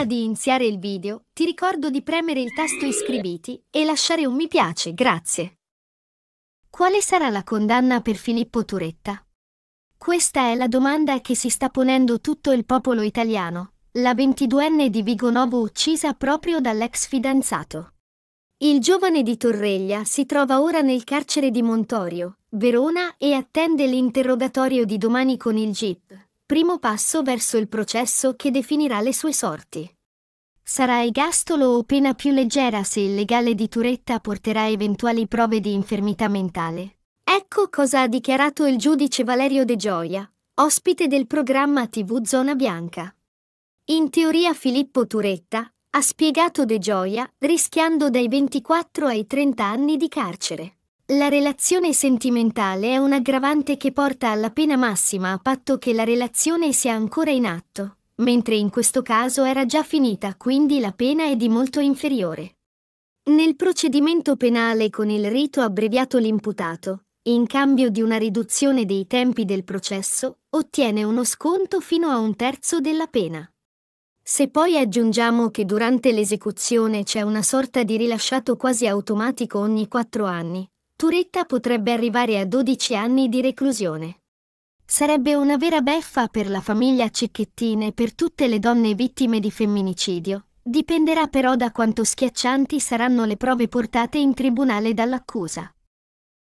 Prima di iniziare il video, ti ricordo di premere il tasto iscriviti e lasciare un mi piace, grazie. Quale sarà la condanna per Filippo Turetta? Questa è la domanda che si sta ponendo tutto il popolo italiano, la 22enne di Vigonovo uccisa proprio dall'ex fidanzato. Il giovane di Torreglia si trova ora nel carcere di Montorio, Verona e attende l'interrogatorio di domani con il GIP, primo passo verso il processo che definirà le sue sorti. Sarà ergastolo o pena più leggera se il legale di Turetta porterà eventuali prove di infermità mentale. Ecco cosa ha dichiarato il giudice Valerio De Gioia, ospite del programma TV Zona Bianca. In teoria Filippo Turetta, ha spiegato De Gioia, rischiando dai 24 ai 30 anni di carcere. La relazione sentimentale è un aggravante che porta alla pena massima a patto che la relazione sia ancora in atto, mentre in questo caso era già finita, quindi la pena è di molto inferiore. Nel procedimento penale con il rito abbreviato l'imputato, in cambio di una riduzione dei tempi del processo, ottiene uno sconto fino a un terzo della pena. Se poi aggiungiamo che durante l'esecuzione c'è una sorta di rilasciato quasi automatico ogni quattro anni, Turetta potrebbe arrivare a 12 anni di reclusione. Sarebbe una vera beffa per la famiglia Cecchettin e per tutte le donne vittime di femminicidio. Dipenderà però da quanto schiaccianti saranno le prove portate in tribunale dall'accusa.